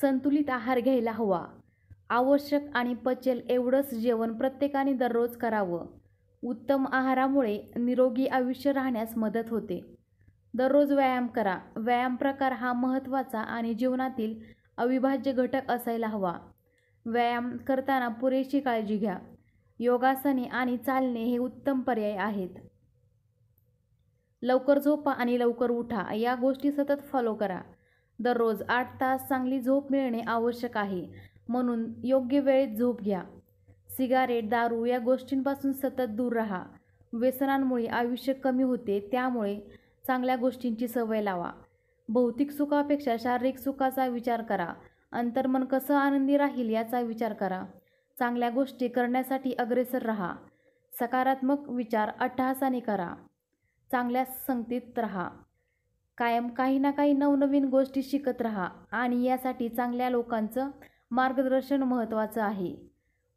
संतुलित आहार घ्यायला हवा आवश्यक आणि पचेल एवढंच जेवण प्रत्येकाने दररोज करावं उत्तम आहारामुळे निरोगी आयुष्य राहण्यास मदत होते दररोज व्यायाम करा व्यायाम प्रकार हा महत्त्वाचा आणि जीवनातील अविभाज्य घटक असायला हवा व्यायाम करताना पुरेशी काळजी घ्या योगासने आणि चालणे हे उत्तम पर्याय आहेत लवकर झोपा आणि लवकर उठा या गोष्टी सतत फॉलो करा दररोज आठ तास चांगली झोप मिळणे आवश्यक आहे म्हणून योग्य वेळेत झोप घ्या सिगारेट दारू या गोष्टींपासून सतत दूर राहा व्यसनांमुळे आयुष्य कमी होते त्यामुळे चांगल्या गोष्टींची सवय लावा भौतिक सुखापेक्षा शारीरिक सुखाचा विचार करा अंतर्मन कसं आनंदी राहील याचा विचार करा चांगल्या गोष्टी करण्यासाठी अग्रेसर राहा सकारात्मक विचार अट्टहासाने करा चांगल्या संगतीत राहा कायम काही ना काही नवनवीन गोष्टी शिकत राहा आणि यासाठी चांगल्या लोकांचं मार्गदर्शन महत्त्वाचं आहे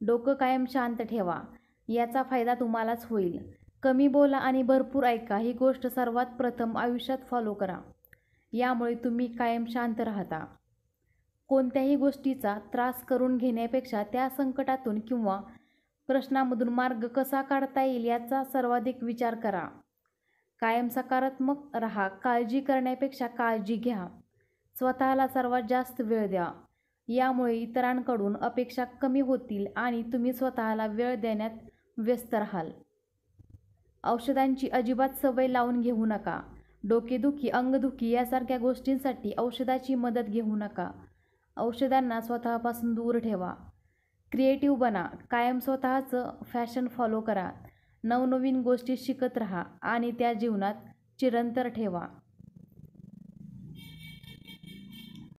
डोकं कायम शांत ठेवा याचा फायदा तुम्हालाच होईल कमी बोला आणि भरपूर ऐका ही गोष्ट सर्वात प्रथम आयुष्यात फॉलो करा यामुळे तुम्ही कायम शांत राहता कोणत्याही गोष्टीचा त्रास करून घेण्यापेक्षा त्या संकटातून किंवा प्रश्नामधून मार्ग कसा काढता येईल याचा सर्वाधिक विचार करा कायम सकारात्मक राहा काळजी करण्यापेक्षा काळजी घ्या स्वतःला सर्वात जास्त वेळ द्या यामुळे इतरांकडून अपेक्षा कमी होतील आणि तुम्ही स्वतःला वेळ देण्यात व्यस्त राहाल औषधांची अजिबात सवय लावून घेऊ नका डोकेदुखी अंगदुखी यासारख्या गोष्टींसाठी औषधाची मदत घेऊ नका औषधांना स्वतःपासून दूर ठेवा क्रिएटिव्ह बना कायम स्वतःचं फॅशन फॉलो करा नवनवीन गोष्टी शिकत रहा आणि त्या जीवनात चिरंतर ठेवा